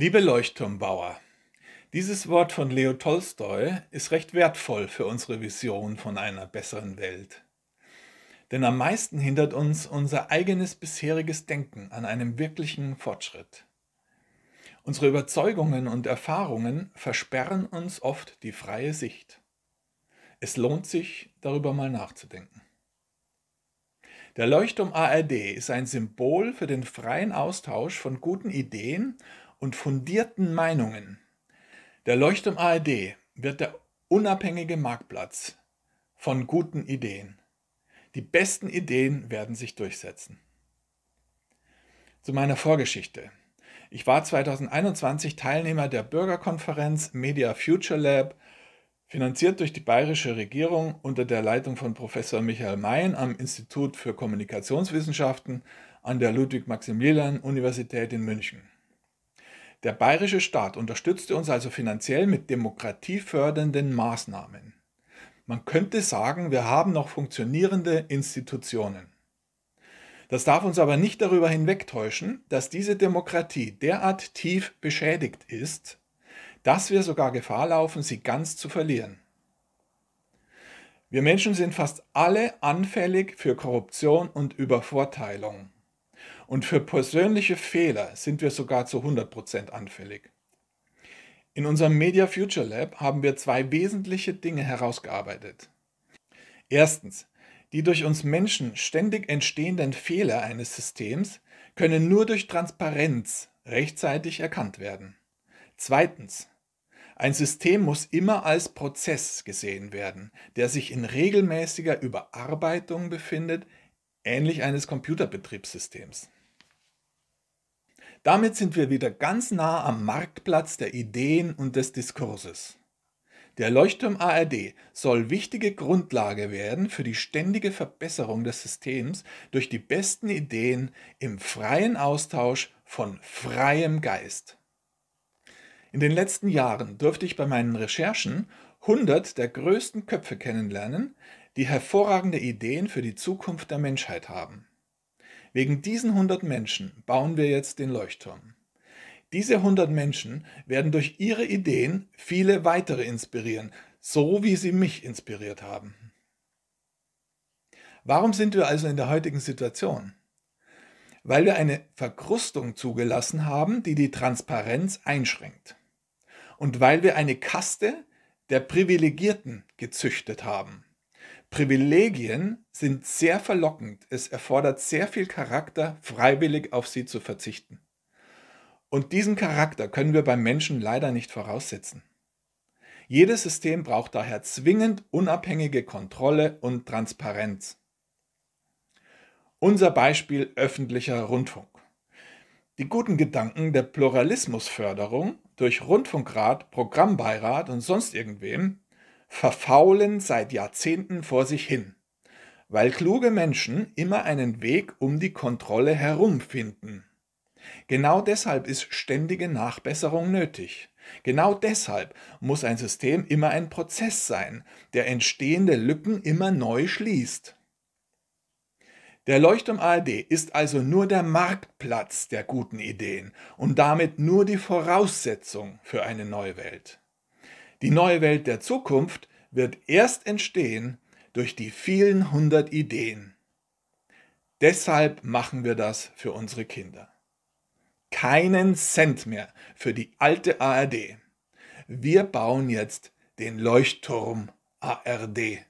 Liebe Leuchtturmbauer, dieses Wort von Leo Tolstoi ist recht wertvoll für unsere Vision von einer besseren Welt. Denn am meisten hindert uns unser eigenes bisheriges Denken an einem wirklichen Fortschritt. Unsere Überzeugungen und Erfahrungen versperren uns oft die freie Sicht. Es lohnt sich, darüber mal nachzudenken. Der Leuchtturm ARD ist ein Symbol für den freien Austausch von guten Ideen und fundierten Meinungen. Der Leuchtturm ARD wird der unabhängige Marktplatz von guten Ideen. Die besten Ideen werden sich durchsetzen. Zu meiner Vorgeschichte. Ich war 2021 Teilnehmer der Bürgerkonferenz Media Future Lab, finanziert durch die bayerische Regierung unter der Leitung von Professor Michael Mayen am Institut für Kommunikationswissenschaften an der Ludwig-Maximilian-Universität in München. Der bayerische Staat unterstützte uns also finanziell mit demokratiefördernden Maßnahmen. Man könnte sagen, wir haben noch funktionierende Institutionen. Das darf uns aber nicht darüber hinwegtäuschen, dass diese Demokratie derart tief beschädigt ist, dass wir sogar Gefahr laufen, sie ganz zu verlieren. Wir Menschen sind fast alle anfällig für Korruption und Übervorteilung. Und für persönliche Fehler sind wir sogar zu 100% anfällig. In unserem Media Future Lab haben wir zwei wesentliche Dinge herausgearbeitet. Erstens, die durch uns Menschen ständig entstehenden Fehler eines Systems können nur durch Transparenz rechtzeitig erkannt werden. Zweitens, ein System muss immer als Prozess gesehen werden, der sich in regelmäßiger Überarbeitung befindet, ähnlich eines Computerbetriebssystems. Damit sind wir wieder ganz nah am Marktplatz der Ideen und des Diskurses. Der Leuchtturm ARD soll wichtige Grundlage werden für die ständige Verbesserung des Systems durch die besten Ideen im freien Austausch von freiem Geist. In den letzten Jahren durfte ich bei meinen Recherchen 100 der größten Köpfe kennenlernen, die hervorragende Ideen für die Zukunft der Menschheit haben. Wegen diesen 100 Menschen bauen wir jetzt den Leuchtturm. Diese 100 Menschen werden durch ihre Ideen viele weitere inspirieren, so wie sie mich inspiriert haben. Warum sind wir also in der heutigen Situation? Weil wir eine Verkrustung zugelassen haben, die die Transparenz einschränkt. Und weil wir eine Kaste der Privilegierten gezüchtet haben. Privilegien sind sehr verlockend. Es erfordert sehr viel Charakter, freiwillig auf sie zu verzichten. Und diesen Charakter können wir beim Menschen leider nicht voraussetzen. Jedes System braucht daher zwingend unabhängige Kontrolle und Transparenz. Unser Beispiel öffentlicher Rundfunk. Die guten Gedanken der Pluralismusförderung durch Rundfunkrat, Programmbeirat und sonst irgendwem verfaulen seit Jahrzehnten vor sich hin, weil kluge Menschen immer einen Weg um die Kontrolle herum finden. Genau deshalb ist ständige Nachbesserung nötig. Genau deshalb muss ein System immer ein Prozess sein, der entstehende Lücken immer neu schließt. Der Leuchtturm ARD ist also nur der Marktplatz der guten Ideen und damit nur die Voraussetzung für eine neue Welt. Die neue Welt der Zukunft wird erst entstehen durch die vielen hundert Ideen. Deshalb machen wir das für unsere Kinder. Keinen Cent mehr für die alte ARD. Wir bauen jetzt den Leuchtturm ARD.